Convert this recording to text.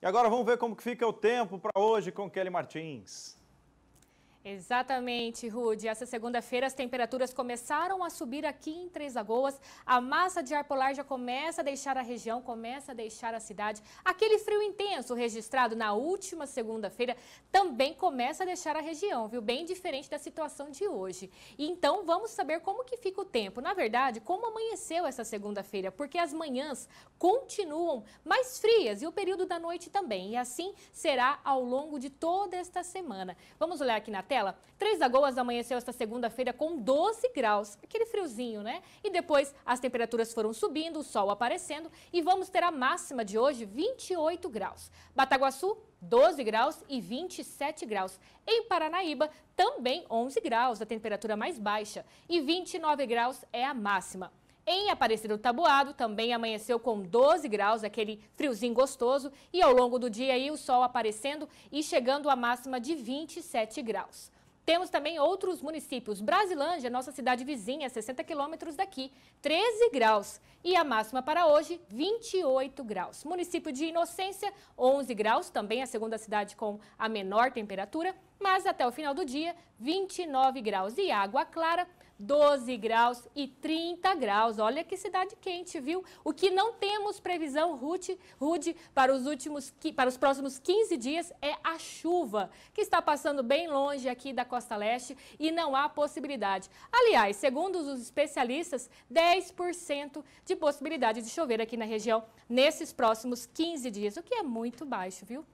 E agora vamos ver como que fica o tempo para hoje com Kelly Martins. Exatamente, Rude. Essa segunda-feira as temperaturas começaram a subir aqui em Três Lagoas. A massa de ar polar já começa a deixar a região, começa a deixar a cidade. Aquele frio intenso registrado na última segunda-feira também começa a deixar a região, viu? Bem diferente da situação de hoje. E então vamos saber como que fica o tempo. Na verdade, como amanheceu essa segunda-feira, porque as manhãs continuam mais frias e o período da noite também. E assim será ao longo de toda esta semana. Vamos olhar aqui na tela. Três Lagoas amanheceu esta segunda-feira com 12 graus, aquele friozinho, né? E depois as temperaturas foram subindo, o sol aparecendo e vamos ter a máxima de hoje 28 graus. Bataguaçu, 12 graus e 27 graus. Em Paranaíba, também 11 graus, a temperatura mais baixa, e 29 graus é a máxima. Em aparecido Tabuado também amanheceu com 12 graus, aquele friozinho gostoso, e ao longo do dia aí o sol aparecendo e chegando a máxima de 27 graus. Temos também outros municípios. Brasilândia, nossa cidade vizinha, 60 quilômetros daqui, 13 graus e a máxima para hoje, 28 graus. Município de Inocência, 11 graus, também a segunda cidade com a menor temperatura, mas até o final do dia, 29 graus. E Água Clara, 12 graus e 30 graus. Olha que cidade quente, viu? O que não temos previsão, Rude, Rude para, os últimos, para os próximos 15 dias é a chuva, que está passando bem longe aqui da costa leste e não há possibilidade. Aliás, segundo os especialistas, 10% de possibilidade de chover aqui na região nesses próximos 15 dias, o que é muito baixo, viu?